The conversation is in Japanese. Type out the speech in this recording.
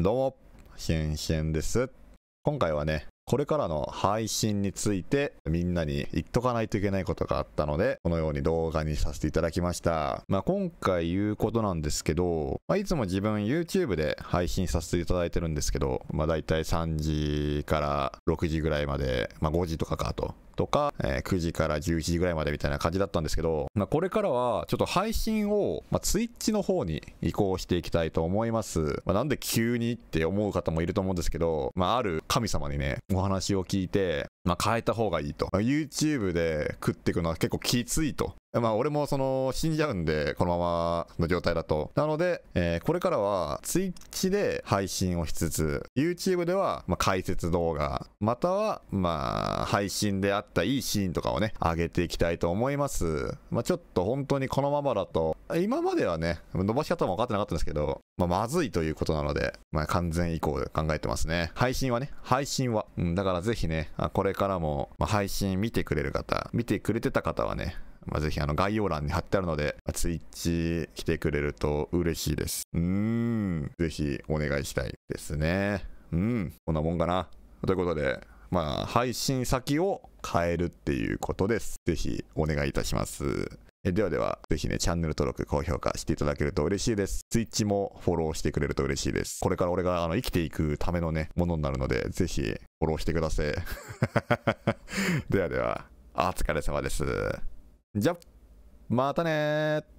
どうも、ひんひんです。今回はね、これからの配信についてみんなに言っとかないといけないことがあったので、このように動画にさせていただきました。まあ今回言うことなんですけど、まあ、いつも自分 YouTube で配信させていただいてるんですけど、まあ大体3時から6時ぐらいまで、まあ5時とかかととか、えー、9時から11時ぐらいまでみたいな感じだったんですけど、まあ、これからはちょっと配信を、まあ、Twitch の方に移行していきたいと思います。まあ、なんで急にって思う方もいると思うんですけど、まあ、ある神様にね、お話を聞いて、まあ、変えた方がいいと。YouTube で食っていくのは結構きついと。まあ、俺もその、死んじゃうんで、このままの状態だと。なので、えー、これからは、Twitch で配信をしつつ、YouTube では、まあ、解説動画、または、まあ、配信であったいいシーンとかをね、上げていきたいと思います。まあ、ちょっと本当にこのままだと、今まではね、伸ばし方も分かってなかったんですけど、まあ、まずいということなので、まあ、完全以降で考えてますね。配信はね、配信は。うん、だからぜひね、あこれからも、まあ、配信見てくれる方、見てくれてた方はね、まあ、ぜひあの概要欄に貼ってあるので、まあ、Twitch 来てくれると嬉しいです。うーん、ぜひお願いしたいですね。うん、こんなもんかな。ということで、まあ、配信先を変えるっていうことです。ぜひお願いいたします。えではでは、ぜひね、チャンネル登録、高評価していただけると嬉しいです。ツイッチもフォローしてくれると嬉しいです。これから俺があの生きていくためのね、ものになるので、ぜひフォローしてください。ではでは、お疲れ様です。じゃ、またねー。